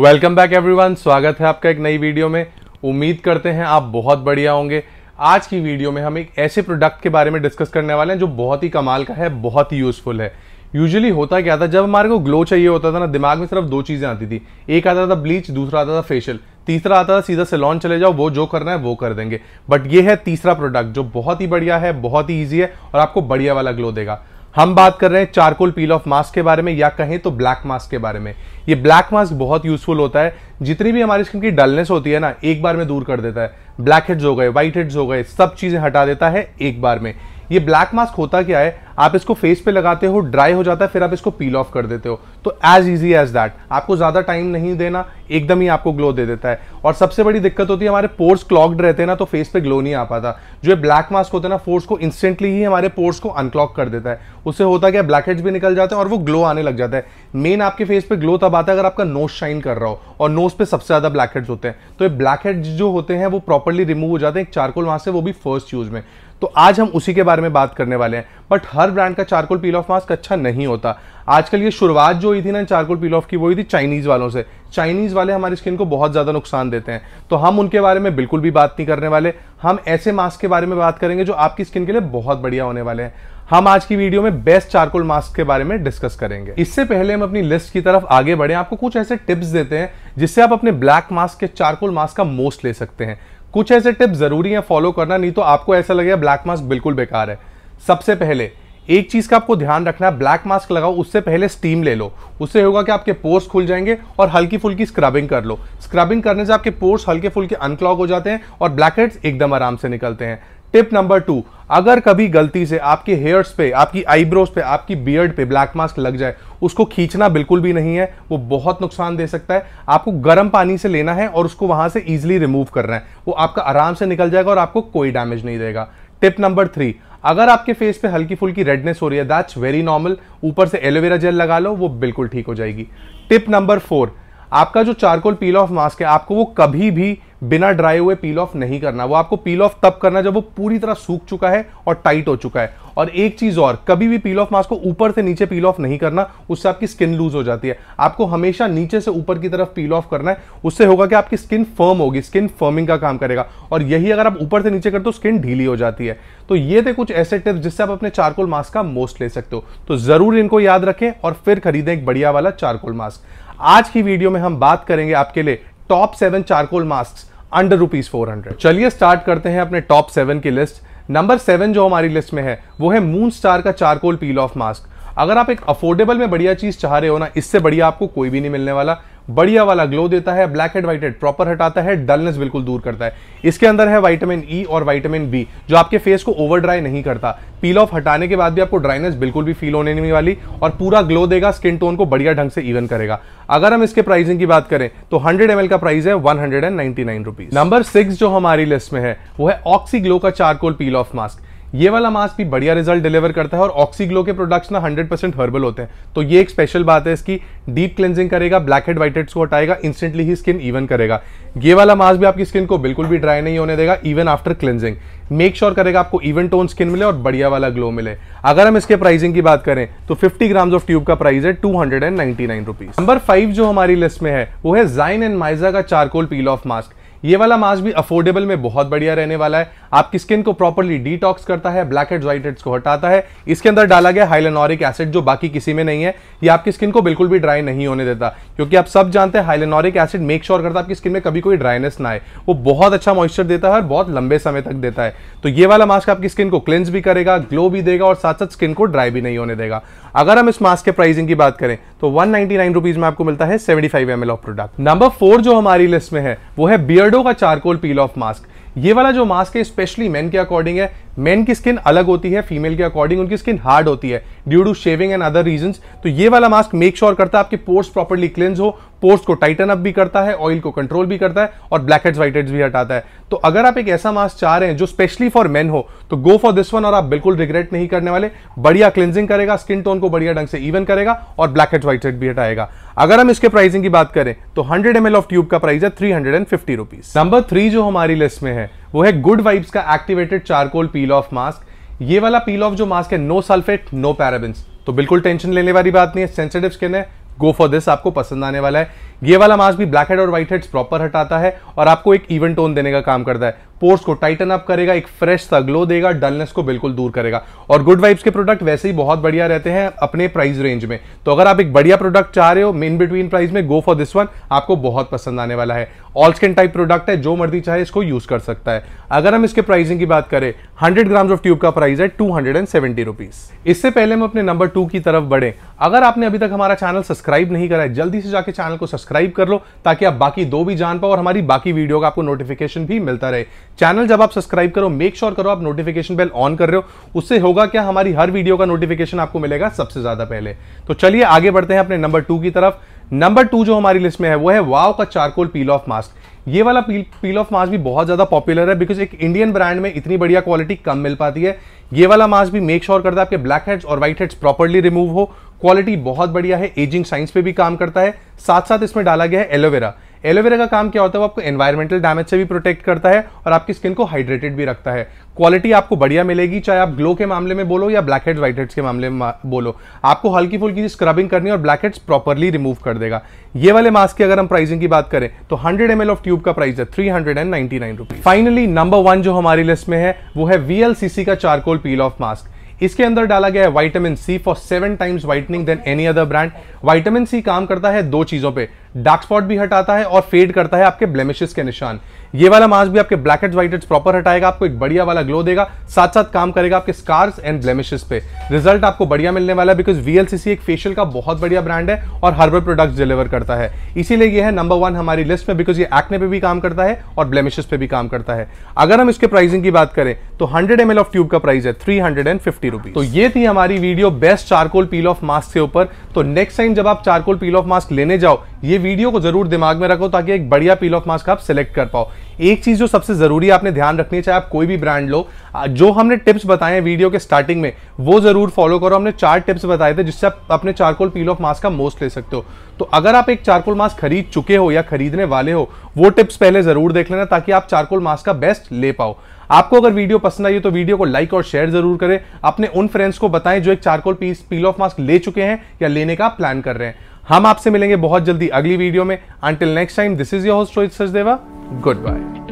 welcome back everyone स्वागत है आपका एक नई वीडियो में उम्मीद करते हैं आप बहुत बढ़िया होंगे आज की वीडियो में हम एक ऐसे प्रोडक्ट के बारे में डिस्कस करने वाले हैं जो बहुत ही कमाल का है बहुत ही यूजफुल है यूजुअली होता क्या था जब हमारे को ग्लो चाहिए होता था ना दिमाग में सिर्फ दो चीज़ें आती थी एक आता था ब्लीच दूसरा आता था फेशियल तीसरा आता था सीधा सेलॉन चले जाओ वो जो करना है वो कर देंगे बट ये है तीसरा प्रोडक्ट जो बहुत ही बढ़िया है बहुत ही ईजी है और आपको बढ़िया वाला ग्लो देगा हम बात कर रहे हैं चारकोल पील ऑफ मास्क के बारे में या कहें तो ब्लैक मास्क के बारे में ये ब्लैक मास्क बहुत यूजफुल होता है जितनी भी हमारी स्किन की डलनेस होती है ना एक बार में दूर कर देता है ब्लैक हेड्स हो गए व्हाइट हेड्स हो गए सब चीज़ें हटा देता है एक बार में ये ब्लैक मास्क होता क्या है आप इसको फेस पे लगाते हो ड्राई हो जाता है फिर आप इसको पील ऑफ कर देते हो तो एज ईजी एज दैट आपको ज़्यादा टाइम नहीं देना एकदम ही आपको ग्लो दे देता है और सबसे बड़ी दिक्कत होती है हमारे पोर्स क्लॉक्ड रहते हैं ना तो फेस पे ग्लो नहीं आ पाता जो ये ब्लैक मास्क होता है ना फोर्स को इंस्टेंटली ही हमारे पोर्स को अनक्लॉक कर देता है उससे होता क्या ब्लैक हेड्स भी निकल जाते हैं और वो ग्लो आने लग जाता है मेन आपके फेस पे ग्लो तब आता है अगर आपका नोज शाइन कर रहा हो और नोज पे सबसे ज़्यादा ब्लैक हेड्स होते हैं तो ये ब्लैक हेड्स जो होते हैं वो प्रॉपरली रिमूव हो जाते हैं एक चारकोल मास्क से वो भी फर्स्ट यूज में तो आज हम उसी के बारे में बात करने वाले हैं बट हर ब्रांड का चारकोल पील ऑफ मास्क अच्छा नहीं होता आजकल ये शुरुआत जो हुई थी ना चारकोल पील ऑफ की वो हुई थी चाइनीज़ वालों से चाइनीज़ वाले हमारी स्किन को बहुत ज़्यादा नुकसान देते हैं तो हम उनके बारे में बिल्कुल भी बात नहीं करने वाले हम ऐसे मास्क के बारे में बात करेंगे जो आपकी स्किन के लिए बहुत बढ़िया होने वाले हैं हम आज की वीडियो में बेस्ट चारकोल मास्क के बारे में डिस्कस करेंगे इससे पहले हम अपनी लिस्ट की तरफ आगे बढ़े आपको कुछ ऐसे टिप्स देते हैं जिससे आप अपने ब्लैक मास्क के चारकोल मास्क का मोस्ट ले सकते हैं कुछ ऐसे टिप जरूरी है फॉलो करना नहीं तो आपको ऐसा लगेगा ब्लैक मास्क बिल्कुल बेकार है सबसे पहले एक चीज़ का आपको ध्यान रखना है ब्लैक मास्क लगाओ उससे पहले स्टीम ले लो उससे होगा कि आपके पोर्स खुल जाएंगे और हल्की फुल्की स्क्रबिंग कर लो स्क्रबिंग करने से आपके पोर्स हल्के फुल्के अनक्लॉग हो जाते हैं और ब्लैक हेड्स एकदम आराम से निकलते हैं टिप नंबर टू अगर कभी गलती से आपके हेयर्स पे आपकी आईब्रोज पे आपकी बियर्ड पे ब्लैक मास्क लग जाए उसको खींचना बिल्कुल भी नहीं है वो बहुत नुकसान दे सकता है आपको गर्म पानी से लेना है और उसको वहां से ईजिली रिमूव करना है वो आपका आराम से निकल जाएगा और आपको कोई डैमेज नहीं देगा टिप नंबर थ्री अगर आपके फेस पे हल्की फुल्की रेडनेस हो रही है दैट्स वेरी नॉर्मल ऊपर से एलोवेरा जेल लगा लो वो बिल्कुल ठीक हो जाएगी टिप नंबर फोर आपका जो चारकोल पील ऑफ मास्क है आपको वो कभी भी बिना ड्राई हुए पील ऑफ नहीं करना वो आपको पील ऑफ तब करना जब वो पूरी तरह सूख चुका है और टाइट हो चुका है और एक चीज़ और कभी भी पील ऑफ मास्क को ऊपर से नीचे पील ऑफ नहीं करना उससे आपकी स्किन लूज हो जाती है आपको हमेशा नीचे से ऊपर की तरफ पील ऑफ करना है उससे होगा कि आपकी स्किन फर्म होगी स्किन फर्मिंग का काम करेगा और यही अगर आप ऊपर से नीचे करते हो स्किन ढीली हो जाती है तो ये थे कुछ ऐसे टिप्स जिससे आप अपने चारकोल मास्क का मोस्ट ले सकते हो तो ज़रूर इनको याद रखें और फिर खरीदें एक बढ़िया वाला चारकोल मास्क आज की वीडियो में हम बात करेंगे आपके लिए top seven charcoal mask under rupees four hundred चलिए स्टार्ट करते हैं अपने टॉप सेवन की लिस्ट नंबर सेवन जो हमारी लिस्ट में है वो है मून स्टार का चारकोल पील ऑफ मास्क अगर आप एक अफोर्डेबल में बढ़िया चीज़ चाह रहे हो ना इससे बढ़िया आपको कोई भी नहीं मिलने वाला बढ़िया वाला ग्लो देता है ब्लैक एंड व्हाइट प्रॉपर हटाता है डलनेस बिल्कुल दूर करता है इसके अंदर है वाइटामिन ई e और वाइटामिन बी जो आपके फेस को ओवर ड्राई नहीं करता पील ऑफ हटाने के बाद भी आपको ड्राइनेस बिल्कुल भी फील होने नहीं वाली और पूरा ग्लो देगा स्किन टोन को बढ़िया ढंग से इवन करेगा अगर हम इसके प्राइसिंग की बात करें तो हंड्रेड एम का प्राइस है वन हंड्रेड नंबर सिक्स जो हमारी लिस्ट में है वो है ऑक्सी ग्लो का चारकोल पील ऑफ मास्क ये वाला मास्क भी बढ़िया रिजल्ट डिलीवर करता है और ऑक्सीग्लो के प्रोडक्ट्स ना 100% हर्बल होते हैं तो ये एक स्पेशल बात है इसकी डीप क्लेंजिंग करेगा ब्लैक हेड वाइट हेड्स को हटाएगा इंस्टेंटली ही स्किन इवन करेगा ये वाला मास्क भी आपकी स्किन को बिल्कुल भी ड्राई नहीं होने देगा even after cleansing make sure करेगा आपको इवन टोन स्किन मिले और बढ़िया वाला ग्लो मिले अगर हम इसके प्राइसिंग की बात करें तो फिफ्टी ग्राम ऑफ ट्यूब का प्राइस है टू हंड्रेड नंबर फाइव जो हमारी लिस्ट में है वो है जाइन एंड माइजा का चारकोल पील ऑफ मास्क ये वाला मास्क भी अफोर्डेबल में बहुत बढ़िया रहने वाला है आपकी स्किन को प्रॉपरली डिटॉक्स करता है ब्लैक हेड्स व्हाइट हेड्स को हटाता है इसके अंदर डाला गया हाइलेनोरिक एसिड जो बाकी किसी में नहीं है ये आपकी स्किन को बिल्कुल भी ड्राई नहीं होने देता क्योंकि आप सब जानते हैं हाइलेनोरिक एसिड मेक श्योर करता है आपकी स्किन में कभी कोई ड्राइनेस ना आए वो बहुत अच्छा मॉइस्चर देता है और बहुत लंबे समय तक देता है तो ये वाला मास्क आपकी स्किन को क्लेंस भी करेगा ग्लो भी देगा और साथ साथ स्किन को ड्राई भी नहीं होने देगा अगर हम इस मास्क के प्राइसिंग की बात करें तो वन नाइनटी में आपको मिलता है seventy five off product number four जो हमारी लिस्ट में है वो है बियर्ड होगा का चारकोल पील ऑफ मास्क ये वाला जो मास्क है स्पेशली मेन के अकॉर्डिंग है मेन की स्किन अलग होती है फीमेल के अकॉर्डिंग उनकी स्किन हार्ड होती है due to shaving and other reason तो ये वाला मास्क मेक श्योर sure करता है आपके पोर्स प्रॉपरली क्लेंज हो पोर्स को टाइटन अप भी करता है ऑयल को कंट्रोल भी करता है और ब्लैक हेड्स वाइट हेड्स भी हटाता है तो अगर आप एक ऐसा मास्क चाह रहे हैं जो स्पेशली फॉर मेन हो तो गो फॉर दिस वन और आप बिल्कुल रिग्रेट नहीं करने वाले बढ़िया क्लेंजिंग करेगा स्किन टोन को बढ़िया ढंग से इवन करेगा और ब्लैक हेड्स व्हाइट हेड भी हटाएगा अगर हम इसके प्राइसिंग की बात करें तो हंड्रेड एम ऑफ ट्यूब का प्राइस है three hundred and fifty rupees number three जो हमारी लिस्ट में है वो है गुड वाइब्स का activated charcoal peel off mask ये वाला पील ऑफ जो मास्क है नो सल्फेट नो पैराबिन तो बिल्कुल टेंशन लेने वाली बात नहीं है सेंसिटिव स्किन है गो फॉर दिस आपको पसंद आने वाला है ये वाला मास्क भी ब्लैक हेड और व्हाइट हेड्स प्रॉपर हटाता है और आपको एक इवन टोन देने का काम करता है पोर्स को टाइटन अप करेगा एक फ्रेश सा ग्लो देगा डलनेस को बिल्कुल दूर करेगा और गुड वाइब्स के प्रोडक्ट वैसे ही बहुत बढ़िया रहते हैं अपने प्राइस रेंज में तो अगर आप एक बढ़िया प्रोडक्ट चाह रहे हो मेन बिटवीन प्राइस में गो फॉर दिस वन आपको बहुत पसंद आने वाला है ऑल स्किन टाइप प्रोडक्ट है जो मर्जी चाहे इसको यूज कर सकता है अगर हम इसके प्राइसिंग की बात करें हंड्रेड ग्राम्स ऑफ ट्यूब का प्राइस है two hundred and seventy rupees इससे पहले हम अपने नंबर टू की तरफ बढ़े अगर आपने अभी तक हमारा चैनल सब्सक्राइब नहीं करा है जल्दी से जाकर चैनल को सब्सक्राइब सब्सक्राइब कर लो ताकि आप बाकी दो भी जान पाओ और हमारी बाकी वीडियो का आपको नोटिफिकेशन भी मिलता रहे चैनल जब आप सब्सक्राइब करो मेक श्योर करो आप नोटिफिकेशन बेल ऑन कर रहे हो उससे होगा क्या हमारी हर वीडियो का नोटिफिकेशन आपको मिलेगा सबसे ज्यादा पहले तो चलिए आगे बढ़ते हैं अपने नंबर टू की तरफ नंबर टू जो हमारी लिस्ट में है वो है वाव का चारकोल पील ऑफ मास्क ये वाला पील पील ऑफ मास्क भी बहुत ज़्यादा पॉपुलर है बिकॉज एक इंडियन ब्रांड में इतनी बढ़िया क्वालिटी कम मिल पाती है ये वाला मास्क भी मेक श्योर sure करता है आपके ब्लैक हेड्स और व्हाइट हेड्स प्रॉपरली रिमूव हो क्वालिटी बहुत बढ़िया है एजिंग साइंस पे भी काम करता है साथ साथ इसमें डाला गया है एलोवेरा एलोवेरा का काम क्या होता है वो आपको एनवायरमेंटल डैमेज से भी प्रोटेक्ट करता है और आपकी स्किन को हाइड्रेटेड भी रखता है क्वालिटी आपको बढ़िया मिलेगी चाहे आप ग्लो के मामले में बोलो या ब्लैक हेड्स व्हाइट हेड्स के मामले में बोलो आपको हल्की फुल्की स्क्रबिंग करनी और ब्लैक हेड्स प्रॉपरली रिमूव कर देगा ये वाले मास्क की अगर हम प्राइसिंग की बात करें तो हंड्रेड एम ऑफ ट्यूब का प्राइस है three hundred and ninety nine finally number one जो हमारी लिस्ट में है वो है वीएलसीसी का चारकोल पील ऑफ मास्क इसके अंदर डाला गया है vitamin C for seven times whitening then any other brand vitamin C काम करता है दो चीजों पे डार्क स्पॉट भी हटाता है और फेड करता है आपके ब्लेमिशेस के निशान ये वाला मास्क भी आपके ब्लैक एंड व्हाइट प्रॉपर हटाएगा आपको एक बढ़िया वाला ग्लो देगा साथ साथ काम करेगा आपके स्कार्स एंड ब्लेमिशेस पे रिजल्ट आपको बढ़िया मिलने वाला है बिकॉज वीएलसीसी एक फेशियल का बहुत बढ़िया ब्रांड है और हर्बल प्रोडक्ट्स डिलीवर करता है इसीलिए यह है नंबर वन हमारी लिस्ट में बिकॉज ये एक्ने पे भी काम करता है और ब्लेमिशेस पे भी काम करता है अगर हम इसके प्राइसिंग की बात करें तो हंड्रेड एम ऑफ ट्यूब का प्राइस है three hundred and fifty rupees तो ये थी हमारी video best charcoal peel off mask के ऊपर तो नेक्स्ट टाइम जब आप चारकोल पील ऑफ मास्क लेने जाओ ये वीडियो को जरूर दिमाग में रखो ताकि एक बढ़िया पील ऑफ मास्क आप सिलेक्ट कर पाओ एक चीज जो सबसे जरूरी आपने ध्यान रखनी है चाहे आप कोई भी ब्रांड लो जो हमने टिप्स बताए वीडियो के स्टार्टिंग में वो जरूर फॉलो करो हमने चार टिप्स बताए थे जिससे आप अपने चारकोल पील ऑफ मास्क का मोस्ट ले सकते हो तो अगर आप एक चारकोल मास्क खरीद चुके हो या खरीदने वाले हो वो टिप्स पहले जरूर देख लेना ताकि आप चारकोल मास्क का बेस्ट ले पाओ आपको अगर वीडियो पसंद आई हो तो वीडियो को लाइक और शेयर जरूर करें अपने उन फ्रेंड्स को बताएं जो एक charcoal piece peel off mask ले चुके हैं या लेने का प्लान कर रहे हैं हम आपसे मिलेंगे बहुत जल्दी अगली वीडियो में until next time this is your host Rohit Sachdeva good bye